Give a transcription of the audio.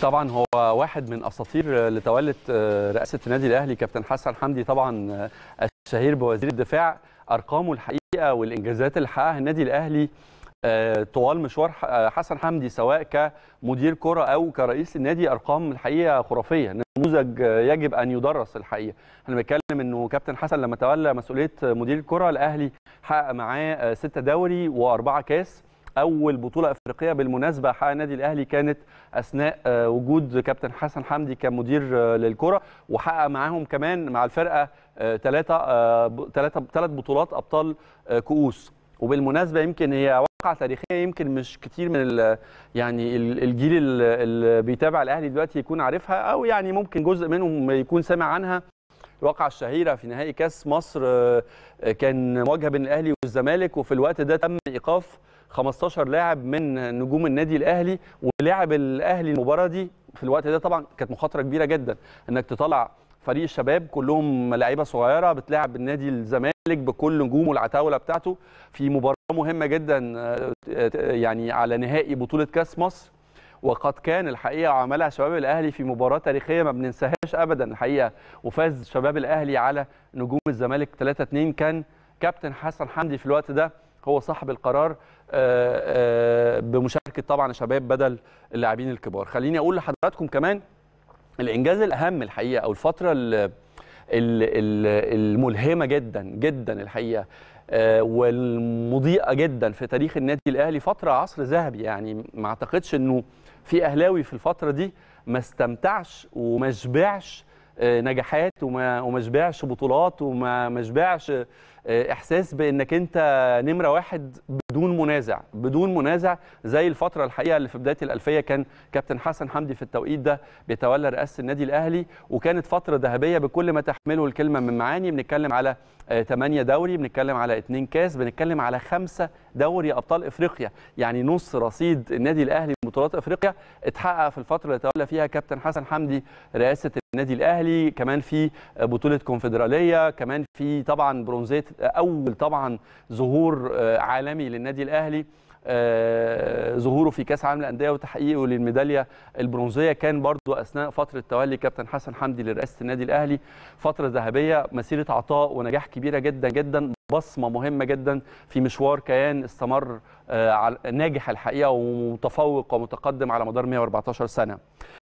طبعا هو واحد من اساطير اللي تولت رئاسه النادي الاهلي كابتن حسن حمدي طبعا الشهير بوزير الدفاع ارقامه الحقيقه والانجازات اللي حققها النادي الاهلي طوال مشوار حسن حمدي سواء كمدير كره او كرئيس النادي ارقام الحقيقه خرافيه نموذج يجب ان يدرس الحقيقه احنا بنتكلم انه كابتن حسن لما تولى مسؤوليه مدير الكره الاهلي حقق معاه سته دوري واربعه كاس اول بطوله افريقيه بالمناسبه حقق النادي الاهلي كانت اثناء آه، وجود كابتن حسن حمدي كمدير آه، للكره وحقق معاهم كمان مع الفرقه ثلاثه آه، ثلاث بطولات ابطال كؤوس وبالمناسبه يمكن هي واقعه تاريخيه يمكن مش كتير من يعني الجيل اللي بيتابع الاهلي دلوقتي يكون عارفها او يعني ممكن جزء منهم يكون سامع عنها الواقعه الشهيره في نهائي كاس مصر كان مواجهه بين الاهلي والزمالك وفي الوقت ده تم ايقاف 15 لاعب من نجوم النادي الاهلي ولاعب الاهلي المباراه دي في الوقت ده طبعا كانت مخاطره كبيره جدا انك تطلع فريق الشباب كلهم لعيبه صغيره بتلعب النادي الزمالك بكل نجومه العتاوله بتاعته في مباراه مهمه جدا آه، يعني على نهائي بطوله كاس مصر وقد كان الحقيقه عملها شباب الاهلي في مباراه تاريخيه ما بننساهاش ابدا الحقيقه وفاز شباب الاهلي على نجوم الزمالك 3-2 كان كابتن حسن حمدي في الوقت ده هو صاحب القرار آه، آه، بمشاركه طبعا شباب بدل اللاعبين الكبار خليني اقول لحضراتكم كمان الانجاز الاهم الحقيقه او الفتره الملهمه جدا جدا الحقيقه آه، والمضيئه جدا في تاريخ النادي الاهلي فتره عصر ذهبي يعني ما اعتقدش انه في اهلاوي في الفتره دي ما استمتعش وما شبعش نجاحات وما شبعش بطولات وما شبعش آه، احساس بانك انت نمره واحد بدون منازع بدون منازع زي الفتره الحقيقه اللي في بدايه الالفيه كان كابتن حسن حمدي في التوقيت ده بيتولى رئاسه النادي الاهلي وكانت فتره ذهبيه بكل ما تحمله الكلمه من معاني بنتكلم على 8 آه، دوري بنتكلم على 2 كاس بنتكلم على 5 دوري ابطال افريقيا يعني نص رصيد النادي الاهلي من بطولات افريقيا اتحقق في الفتره اللي تولى فيها كابتن حسن حمدي رئاسه النادي الاهلي كمان في بطوله كونفدراليه كمان في طبعا برونزيه اول طبعا ظهور آه، عالمي للنادي الاهلي آه، ظهوره في كاس عالم الانديه وتحقيقه للميداليه البرونزيه كان برضو اثناء فتره تولي كابتن حسن حمدي لرئاسه النادي الاهلي فتره ذهبيه مسيره عطاء ونجاح كبيره جدا جدا بصمه مهمه جدا في مشوار كيان استمر آه، ناجح الحقيقه ومتفوق ومتقدم على مدار 114 سنه